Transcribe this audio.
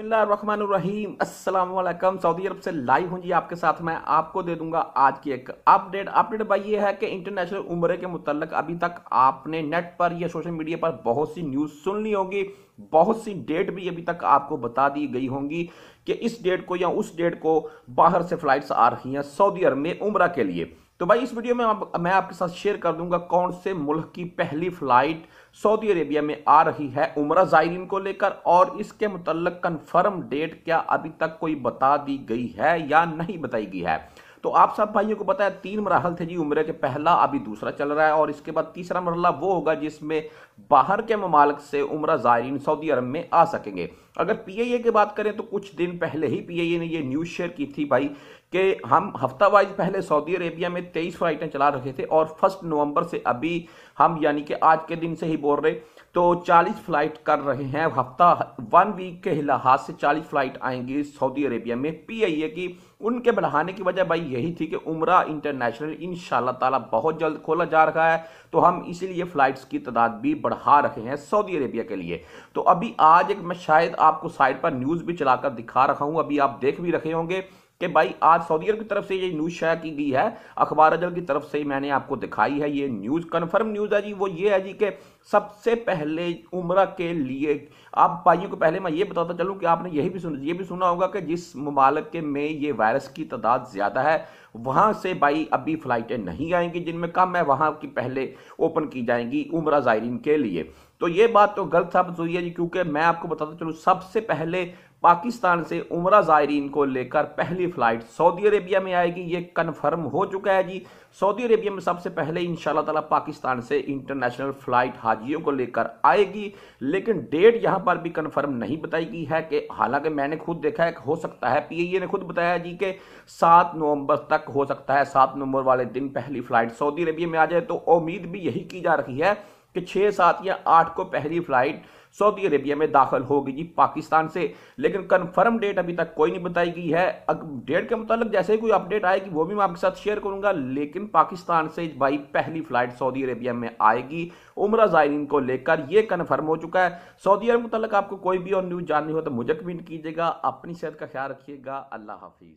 अस्सलाम वालेकुम सऊदी अरब से लाइव हूँ जी आपके साथ मैं आपको दे दूंगा आज की एक अपडेट अपडेट भाई ये है कि इंटरनेशनल उम्र के मुतालिक अभी तक आपने नेट पर या सोशल मीडिया पर बहुत सी न्यूज़ सुन ली होगी बहुत सी डेट भी अभी तक आपको बता दी गई होंगी कि इस डेट को या उस डेट को बाहर से फ्लाइट्स आ रही हैं सऊदी अरब में उम्र के लिए तो भाई इस वीडियो में आप, मैं आपके साथ शेयर कर दूंगा कौन से मुल्क की पहली फ्लाइट सऊदी अरेबिया में आ रही है उम्र ज़ायरीन को लेकर और इसके मतलब कन्फर्म डेट क्या अभी तक कोई बता दी गई है या नहीं बताई गई है तो आप सब भाइयों को पता है तीन मरहल थे जी उम्र के पहला अभी दूसरा चल रहा है और इसके बाद तीसरा मरला वो होगा जिसमें बाहर के ममालक से उम्र ज़ायरीन सऊदी अरब में आ सकेंगे अगर पी आई ए की बात करें तो कुछ दिन पहले ही पी आई ए ने यह न्यूज़ शेयर की थी भाई कि हम हफ्ता वाइज पहले सऊदी अरेबिया में तेईस फ्लाइटें चला रखे थे और फर्स्ट नवंबर से अभी हम यानी कि आज के दिन से ही बोल रहे तो 40 फ्लाइट कर रहे हैं हफ्ता वन वीक के लिहाज से 40 फ्लाइट आएंगी सऊदी अरेबिया में पीआईए की उनके बढ़ाने की वजह भाई यही थी कि उमरा इंटरनेशनल इन ताला बहुत जल्द खोला जा रहा है तो हम इसीलिए फ्लाइट्स की तादाद भी बढ़ा रहे हैं सऊदी अरेबिया के लिए तो अभी आज एक मैं शायद आपको साइड पर न्यूज़ भी चलाकर दिखा रखा हूँ अभी आप देख भी रखे होंगे कि भाई आज सऊदी अरब की तरफ से ये न्यूज़ शेयर की गई है अखबार अजल की तरफ से मैंने आपको दिखाई है ये न्यूज़ कन्फर्म न्यूज़ है जी वो ये है जी कि सबसे पहले उम्र के लिए आप भाइयों को पहले मैं ये बताता चलूँ कि आपने यही भी सुन ये भी सुना होगा कि जिस ममालक के में ये वायरस की तादाद ज़्यादा है वहाँ से भाई अभी फ़्लाइटें नहीं आएंगी जिनमें कम है वहाँ की पहले ओपन की जाएंगी उम्र ज़ायरीन के लिए तो ये बात तो गलत साबित हुई है जी क्योंकि मैं आपको बताता चलूँ सबसे पहले पाकिस्तान से उम्र ज़ायरीन को लेकर पहली फ़्लाइट सऊदी अरेबिया में आएगी ये कन्फर्म हो चुका है जी सऊदी अरेबिया में सबसे पहले इन ताला पाकिस्तान से इंटरनेशनल फ़्लाइट हाजियों को लेकर आएगी लेकिन डेट यहाँ पर भी कन्फर्म नहीं बताई गई है कि हालांकि मैंने खुद देखा है हो सकता है पी ने खुद बताया जी कि सात नवंबर तक हो सकता है सात नवंबर वाले दिन पहली फ़्लाइट सऊदी अरेबिया में आ जाए तो उम्मीद भी यही की जा रही है कि छः सात या आठ को पहली फ़्लाइट सऊदी अरेबिया में दाखिल होगी जी पाकिस्तान से लेकिन कन्फर्म डेट अभी तक कोई नहीं बताई गई है डेट के मुताबिक जैसे ही कोई अपडेट आएगी वो भी मैं आपके साथ शेयर करूंगा लेकिन पाकिस्तान से भाई पहली फ्लाइट सऊदी अरेबिया में आएगी उम्र जायरीन को लेकर यह कन्फर्म हो चुका है सऊदी अरब मुतल आपको कोई भी और न्यूज़ जाननी हो तो मुझे कमेंट कीजिएगा अपनी सेहत का ख्याल रखिएगा अल्लाह हाफिज़